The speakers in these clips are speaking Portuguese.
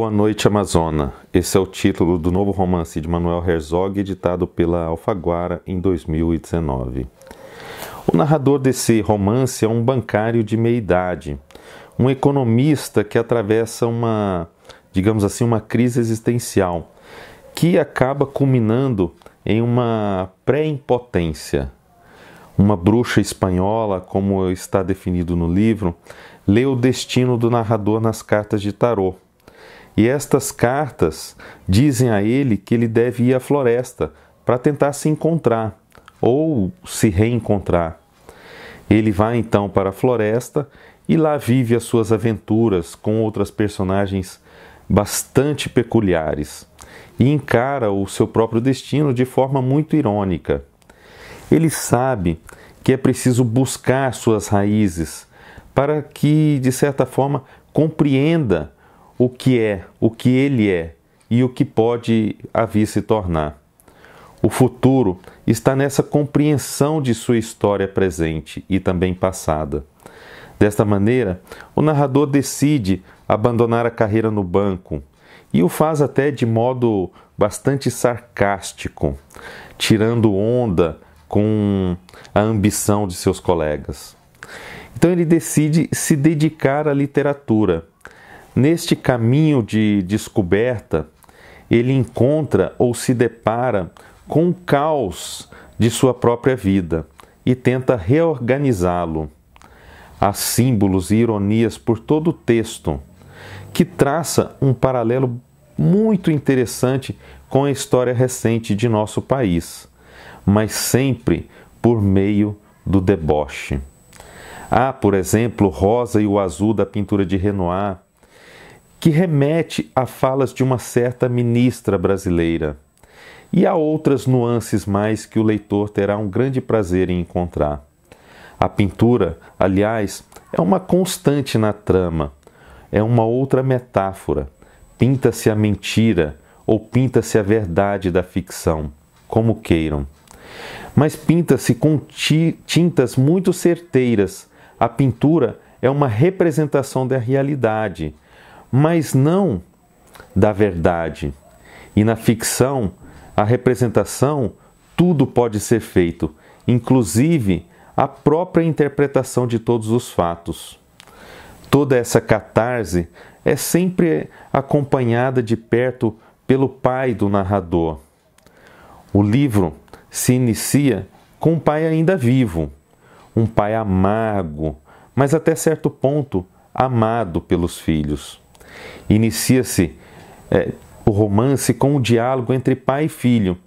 Boa Noite Amazona. Esse é o título do novo romance de Manuel Herzog, editado pela Alfaguara em 2019. O narrador desse romance é um bancário de meia idade, um economista que atravessa uma, digamos assim, uma crise existencial, que acaba culminando em uma pré-impotência. Uma bruxa espanhola, como está definido no livro, lê o destino do narrador nas cartas de tarot e estas cartas dizem a ele que ele deve ir à floresta para tentar se encontrar ou se reencontrar. Ele vai então para a floresta e lá vive as suas aventuras com outras personagens bastante peculiares e encara o seu próprio destino de forma muito irônica. Ele sabe que é preciso buscar suas raízes para que, de certa forma, compreenda o que é, o que ele é e o que pode a vir se tornar. O futuro está nessa compreensão de sua história presente e também passada. Desta maneira, o narrador decide abandonar a carreira no banco e o faz até de modo bastante sarcástico, tirando onda com a ambição de seus colegas. Então ele decide se dedicar à literatura Neste caminho de descoberta, ele encontra ou se depara com o caos de sua própria vida e tenta reorganizá-lo. Há símbolos e ironias por todo o texto, que traça um paralelo muito interessante com a história recente de nosso país, mas sempre por meio do deboche. Há, por exemplo, o rosa e o azul da pintura de Renoir, que remete a falas de uma certa ministra brasileira. E há outras nuances mais que o leitor terá um grande prazer em encontrar. A pintura, aliás, é uma constante na trama, é uma outra metáfora. Pinta-se a mentira ou pinta-se a verdade da ficção, como queiram. Mas pinta-se com tintas muito certeiras. A pintura é uma representação da realidade mas não da verdade. E na ficção, a representação, tudo pode ser feito, inclusive a própria interpretação de todos os fatos. Toda essa catarse é sempre acompanhada de perto pelo pai do narrador. O livro se inicia com um pai ainda vivo, um pai amargo, mas até certo ponto amado pelos filhos. Inicia-se é, o romance com o diálogo entre pai e filho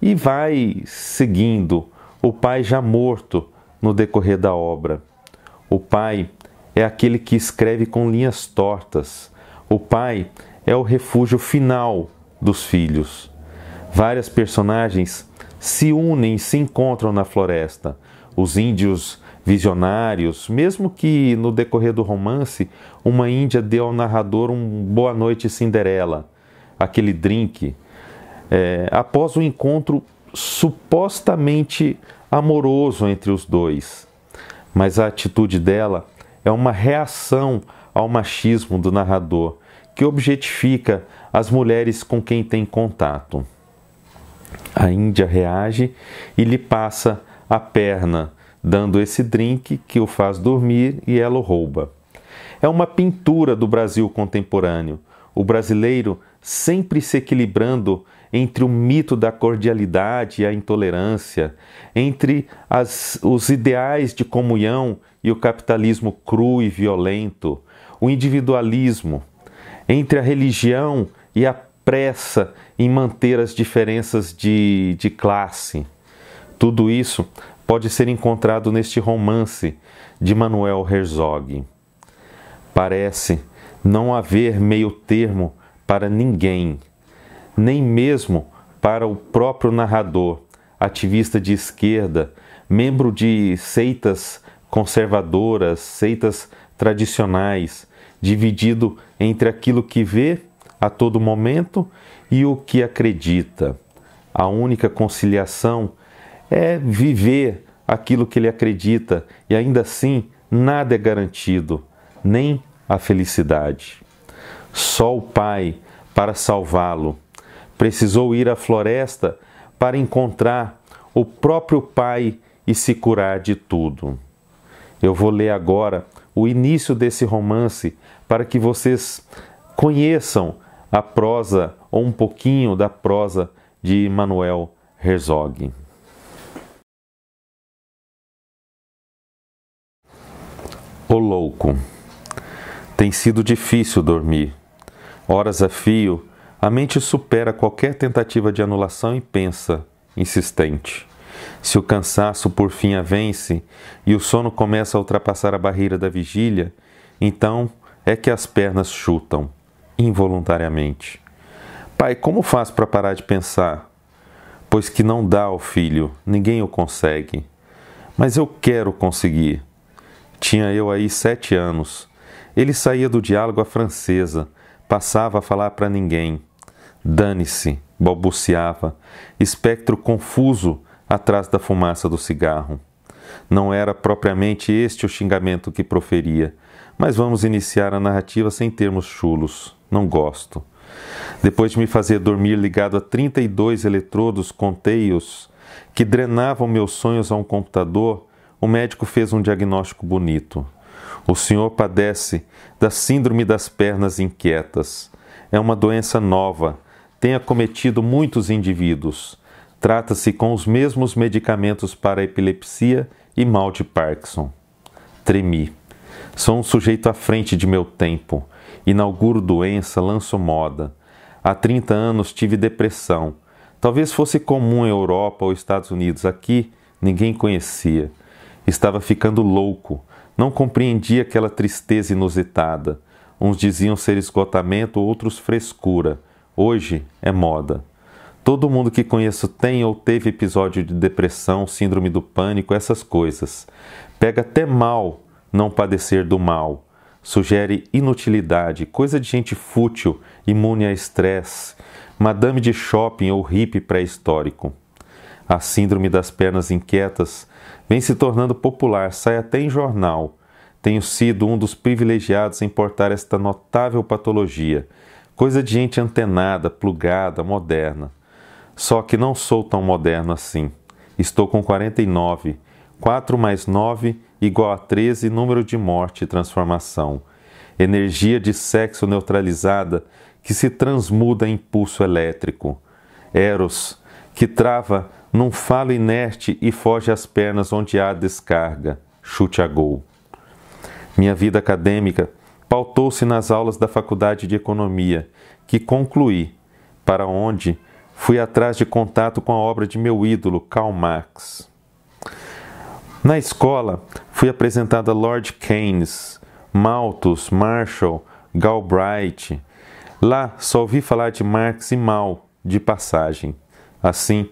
e vai seguindo o pai já morto no decorrer da obra. O pai é aquele que escreve com linhas tortas. O pai é o refúgio final dos filhos. Várias personagens se unem e se encontram na floresta. Os índios visionários, mesmo que no decorrer do romance uma índia dê ao narrador um boa noite Cinderela, aquele drink, é, após um encontro supostamente amoroso entre os dois. Mas a atitude dela é uma reação ao machismo do narrador, que objetifica as mulheres com quem tem contato. A Índia reage e lhe passa a perna dando esse drink que o faz dormir e ela o rouba. É uma pintura do Brasil contemporâneo, o brasileiro sempre se equilibrando entre o mito da cordialidade e a intolerância, entre as, os ideais de comunhão e o capitalismo cru e violento, o individualismo, entre a religião e a pressa em manter as diferenças de, de classe. Tudo isso pode ser encontrado neste romance de Manuel Herzog. Parece não haver meio-termo para ninguém, nem mesmo para o próprio narrador, ativista de esquerda, membro de seitas conservadoras, seitas tradicionais, dividido entre aquilo que vê a todo momento e o que acredita. A única conciliação é viver aquilo que ele acredita e ainda assim nada é garantido, nem a felicidade. Só o Pai, para salvá-lo, precisou ir à floresta para encontrar o próprio Pai e se curar de tudo. Eu vou ler agora o início desse romance para que vocês conheçam a prosa ou um pouquinho da prosa de Manuel Herzog. O louco. Tem sido difícil dormir. Horas a é fio, a mente supera qualquer tentativa de anulação e pensa, insistente. Se o cansaço por fim a vence e o sono começa a ultrapassar a barreira da vigília, então é que as pernas chutam, involuntariamente. Pai, como faço para parar de pensar? Pois que não dá ao filho, ninguém o consegue. Mas eu quero conseguir. Tinha eu aí sete anos. Ele saía do diálogo à francesa, passava a falar para ninguém. Dane-se, balbuciava, espectro confuso atrás da fumaça do cigarro. Não era propriamente este o xingamento que proferia, mas vamos iniciar a narrativa sem termos chulos. Não gosto. Depois de me fazer dormir ligado a 32 eletrodos contei-os que drenavam meus sonhos a um computador, o médico fez um diagnóstico bonito. O senhor padece da síndrome das pernas inquietas. É uma doença nova, tem acometido muitos indivíduos. Trata-se com os mesmos medicamentos para epilepsia e mal de Parkinson. Tremi. Sou um sujeito à frente de meu tempo. Inauguro doença, lanço moda. Há 30 anos tive depressão. Talvez fosse comum em Europa ou Estados Unidos. Aqui ninguém conhecia. Estava ficando louco, não compreendia aquela tristeza inusitada. Uns diziam ser esgotamento, outros frescura. Hoje é moda. Todo mundo que conheço tem ou teve episódio de depressão, síndrome do pânico, essas coisas. Pega até mal não padecer do mal. Sugere inutilidade, coisa de gente fútil, imune a estresse, madame de shopping ou hippie pré-histórico. A síndrome das pernas inquietas Vem se tornando popular, sai até em jornal. Tenho sido um dos privilegiados em portar esta notável patologia. Coisa de gente antenada, plugada, moderna. Só que não sou tão moderno assim. Estou com 49. 4 mais 9 igual a 13, número de morte e transformação. Energia de sexo neutralizada que se transmuda em impulso elétrico. Eros, que trava não fala inerte e foge às pernas onde há descarga, chute a gol. Minha vida acadêmica pautou-se nas aulas da Faculdade de Economia, que concluí, para onde fui atrás de contato com a obra de meu ídolo, Karl Marx. Na escola, fui apresentada Lord Keynes, Malthus, Marshall, Galbraith. Lá só ouvi falar de Marx e mal de passagem. Assim,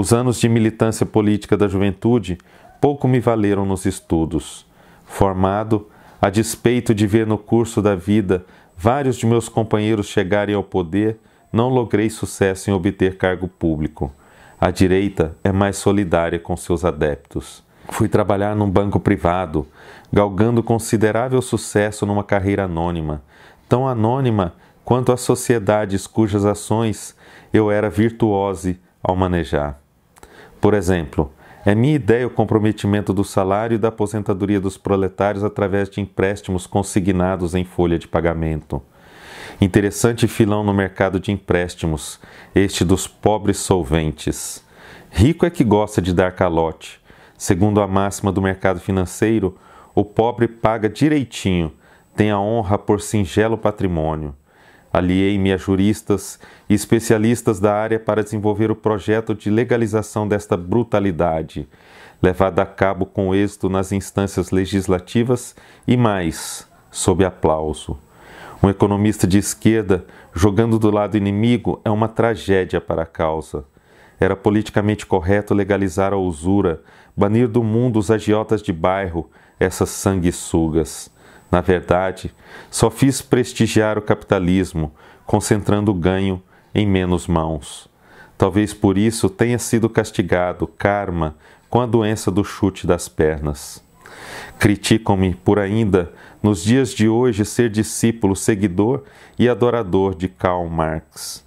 os anos de militância política da juventude pouco me valeram nos estudos. Formado, a despeito de ver no curso da vida vários de meus companheiros chegarem ao poder, não logrei sucesso em obter cargo público. A direita é mais solidária com seus adeptos. Fui trabalhar num banco privado, galgando considerável sucesso numa carreira anônima, tão anônima quanto as sociedades cujas ações eu era virtuose ao manejar. Por exemplo, é minha ideia o comprometimento do salário e da aposentadoria dos proletários através de empréstimos consignados em folha de pagamento. Interessante filão no mercado de empréstimos, este dos pobres solventes. Rico é que gosta de dar calote. Segundo a máxima do mercado financeiro, o pobre paga direitinho, tem a honra por singelo patrimônio. Aliei-me a juristas e especialistas da área para desenvolver o projeto de legalização desta brutalidade, levada a cabo com êxito nas instâncias legislativas e mais, sob aplauso. Um economista de esquerda jogando do lado inimigo é uma tragédia para a causa. Era politicamente correto legalizar a usura, banir do mundo os agiotas de bairro, essas sanguessugas. Na verdade, só fiz prestigiar o capitalismo, concentrando o ganho em menos mãos. Talvez por isso tenha sido castigado karma com a doença do chute das pernas. Criticam-me por ainda, nos dias de hoje, ser discípulo, seguidor e adorador de Karl Marx.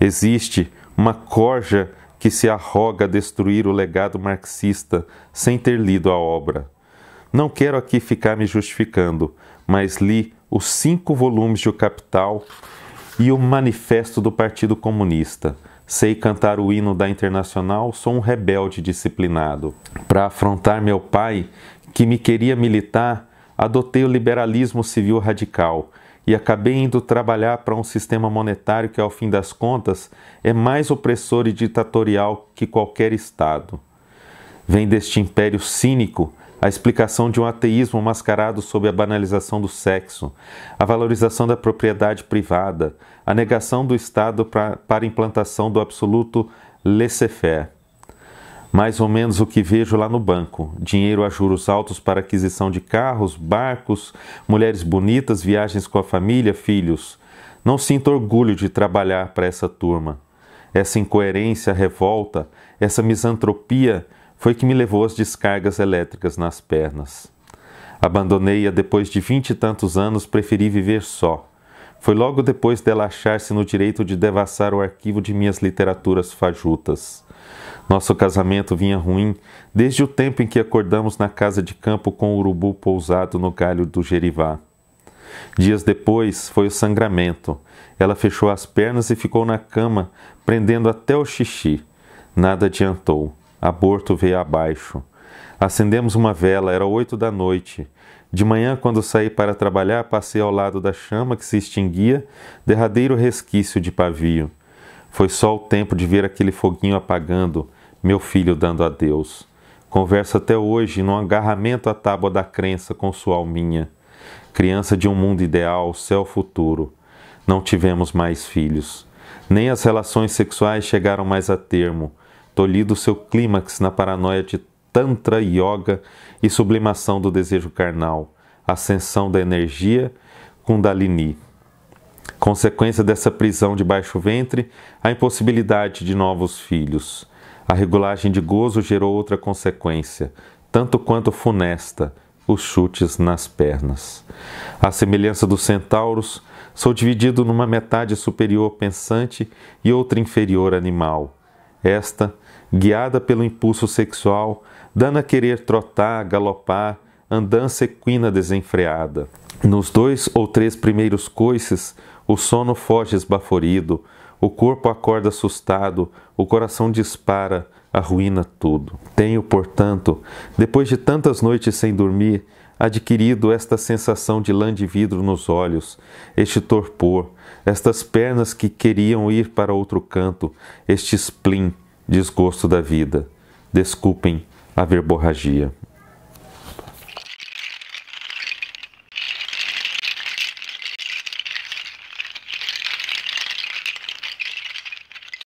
Existe uma corja que se arroga a destruir o legado marxista sem ter lido a obra. Não quero aqui ficar me justificando, mas li os cinco volumes de O Capital e o Manifesto do Partido Comunista. Sei cantar o hino da Internacional, sou um rebelde disciplinado. Para afrontar meu pai, que me queria militar, adotei o liberalismo civil radical e acabei indo trabalhar para um sistema monetário que, ao fim das contas, é mais opressor e ditatorial que qualquer Estado. Vem deste império cínico a explicação de um ateísmo mascarado sob a banalização do sexo, a valorização da propriedade privada, a negação do Estado pra, para implantação do absoluto laissez-faire. Mais ou menos o que vejo lá no banco: dinheiro a juros altos para aquisição de carros, barcos, mulheres bonitas, viagens com a família, filhos. Não sinto orgulho de trabalhar para essa turma. Essa incoerência, revolta, essa misantropia foi que me levou às descargas elétricas nas pernas. Abandonei-a depois de vinte e tantos anos, preferi viver só. Foi logo depois dela achar-se no direito de devassar o arquivo de minhas literaturas fajutas. Nosso casamento vinha ruim desde o tempo em que acordamos na casa de campo com o urubu pousado no galho do gerivá. Dias depois foi o sangramento. Ela fechou as pernas e ficou na cama, prendendo até o xixi. Nada adiantou. Aborto veio abaixo. Acendemos uma vela, era oito da noite. De manhã, quando saí para trabalhar, passei ao lado da chama que se extinguia, derradeiro resquício de pavio. Foi só o tempo de ver aquele foguinho apagando, meu filho dando adeus. Conversa até hoje num agarramento à tábua da crença com sua alminha. Criança de um mundo ideal, céu futuro. Não tivemos mais filhos. Nem as relações sexuais chegaram mais a termo tolhido seu clímax na paranoia de Tantra Yoga e sublimação do desejo carnal, ascensão da energia, Kundalini. Consequência dessa prisão de baixo ventre, a impossibilidade de novos filhos. A regulagem de gozo gerou outra consequência, tanto quanto funesta, os chutes nas pernas. À semelhança dos centauros, sou dividido numa metade superior pensante e outra inferior animal esta, guiada pelo impulso sexual, a querer trotar, galopar, andança equina desenfreada. Nos dois ou três primeiros coices, o sono foge esbaforido, o corpo acorda assustado, o coração dispara, arruína tudo. Tenho, portanto, depois de tantas noites sem dormir, adquirido esta sensação de lã de vidro nos olhos, este torpor, estas pernas que queriam ir para outro canto, este spleen, desgosto da vida. Desculpem a verborragia.